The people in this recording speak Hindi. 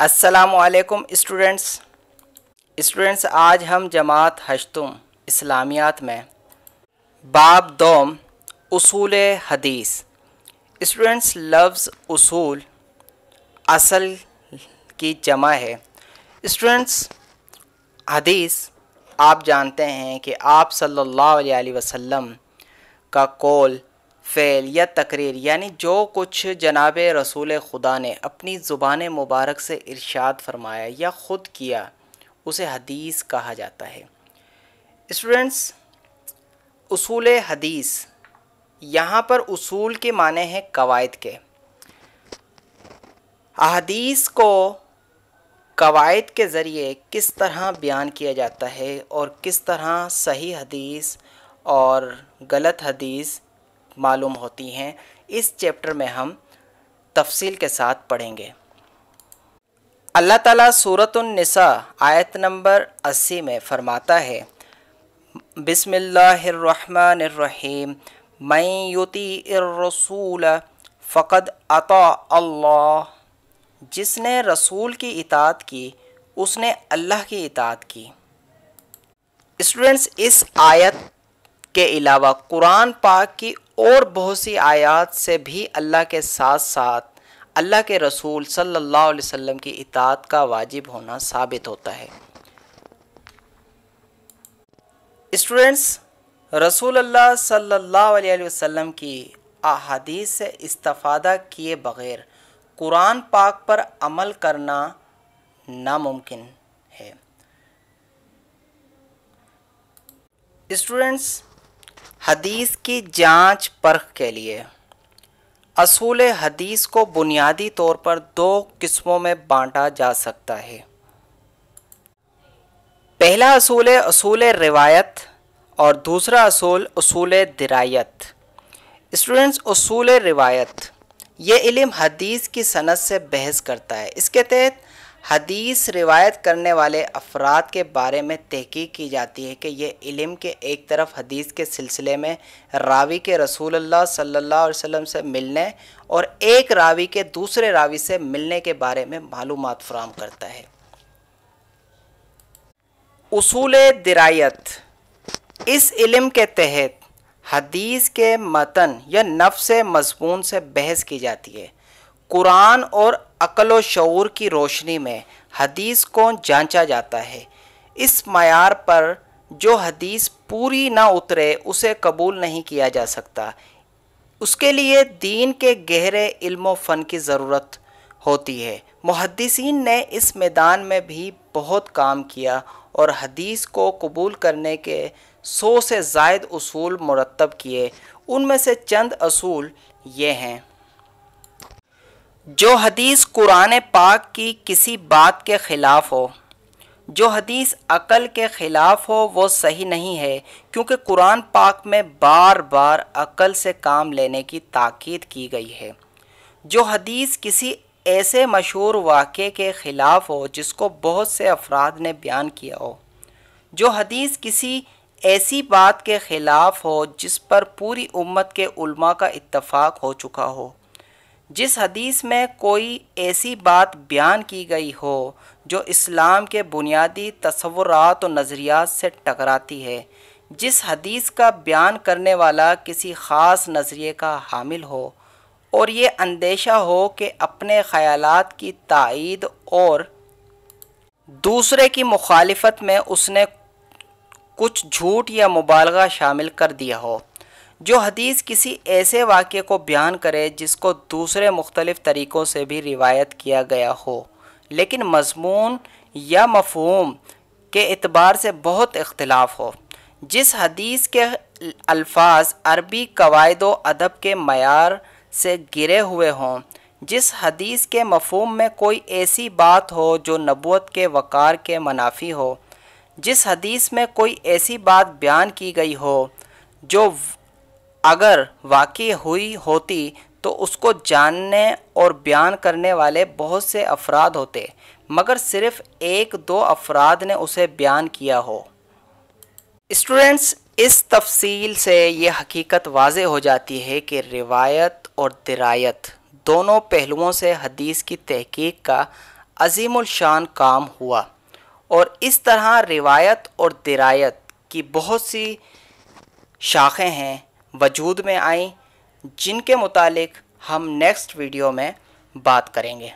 असलकुम स्टूडेंट्स स्टूडेंट्स आज हम जमात हशतुम इस्लामियात में बाब दोम उसूल हदीस स्टूडेंट्स लफ्ज़ उसूल असल की जमा है स्टूडेंट्स हदीस आप जानते हैं कि आप सल्लल्लाहु अलैहि वसल्लम का कौल फ़ैल या तकरीर यानी जो कुछ जनाब रसूल खुदा ने अपनी ज़ुबान मुबारक से इरशाद फरमाया या ख़ुद किया उसे हदीस कहा जाता है स्टूडेंट्स असूल हदीस यहाँ पर असूल के माने हैं कवायद के अदीस को कवायद के ज़रिए किस तरह बयान किया जाता है और किस तरह सही हदीस और गलत हदीस मालूम होती हैं इस चैप्टर में हम तफसील के साथ पढ़ेंगे अल्लाह ताला सूरतुलनिसा आयत नंबर 80 में फरमाता है बिसमीम मैं युती रसूल फ़कद अत अल्लाह जिसने रसूल की इतात की उसने अल्लाह की इतात की स्टूडेंट्स इस आयत के अलावा कुरान पाक की और बहुत सी आयात से भी अल्लाह के साथ साथ अल्लाह के रसूल सल्लल्लाहु अलैहि वसल्लम की इतात का वाजिब होना साबित होता है स्टूडेंट्स रसूल अल्लाह सल्लल्लाहु अलैहि वसल्लम की अहादीस से इस्तफ़ादा किए बग़ैर कुरान पाक पर अमल करना नामुमकिन है स्टूडेंट्स हदीस की जांच परख के लिए असूल हदीस को बुनियादी तौर पर दो किस्मों में बांटा जा सकता है पहला असूल असूल रिवायत और दूसरा असूल असूल दरायत स्टूडेंट्स असूल रिवायत ये इल्म हदीस की सनत से बहस करता है इसके तहत हदीस रिवायत करने वाले अफराद के बारे में तहकीक की जाती है कि ये इलम के एक तरफ हदीस के सिलसिले में रावी के रसूल अल्लाह सल्ला वसम से मिलने और एक रावी के दूसरे रावी से मिलने के बारे में मालूम फ्राहम करता है असूल दरायत इस इल्म के तहत हदीस के मतन या नफ़ मजमून से बहस की जाती है कुरान और अकल व शूर की रोशनी में हदीस को जांचा जाता है इस मैार पर जो हदीस पूरी ना उतरे उसे कबूल नहीं किया जा सकता उसके लिए दीन के गहरे इल्म फ़न की ज़रूरत होती है मुहदसिन ने इस मैदान में भी बहुत काम किया और हदीस को कबूल करने के सौ से जायद असूल मुरतब किए उनमें से चंद असूल ये हैं जो हदीस कुरान पाक की किसी बात के ख़िलाफ़ हो जो हदीस अकल के ख़िलाफ़ हो वो सही नहीं है क्योंकि कुरान पाक में बार बार अकल से काम लेने की ताकीद की गई है जो हदीस किसी ऐसे मशहूर वाक़े के ख़िलाफ़ हो जिसको बहुत से अफराद ने बयान किया हो जो हदीस किसी ऐसी बात के ख़िलाफ़ हो जिस पर पूरी उम्मत के उल्मा का इत्तफाक़ हो चुका हो जिस हदीस में कोई ऐसी बात बयान की गई हो जो इस्लाम के बुनियादी तस्वुरात और नज़रियात से टकराती है जिस हदीस का बयान करने वाला किसी ख़ास नज़रिए का हामिल हो और ये अंदेशा हो कि अपने ख़यालात की तइद और दूसरे की मुखालफत में उसने कुछ झूठ या मुबालगा शामिल कर दिया हो जो हदीस किसी ऐसे वाक्य को बयान करे जिसको दूसरे मुख्तलिफ तरीक़ों से भी रिवायत किया गया हो लेकिन मजमून या मफहम के अतबार से बहुत इख्तलाफ हो जिस हदीस के अल्फाज अरबी कवायद अदब के मैार से गिरे हुए हों जिस हदीस के मफहम में कोई ऐसी बात हो जो नबूत के वक़ार के मुनाफी हो जिस हदीस में कोई ऐसी बात बयान की गई हो जो अगर वाकई हुई होती तो उसको जानने और बयान करने वाले बहुत से अफराद होते मगर सिर्फ एक दो अफराद ने उसे बयान किया हो स्टूडेंट्स इस तफसील से ये हकीकत वाज हो जाती है कि रिवायत और दरायत दोनों पहलुओं से हदीस की तहकीक का अजीमशान काम हुआ और इस तरह रिवायत और दरायत की बहुत सी शाखें हैं वजूद में आई जिनके मुतालिक हम नेक्स्ट वीडियो में बात करेंगे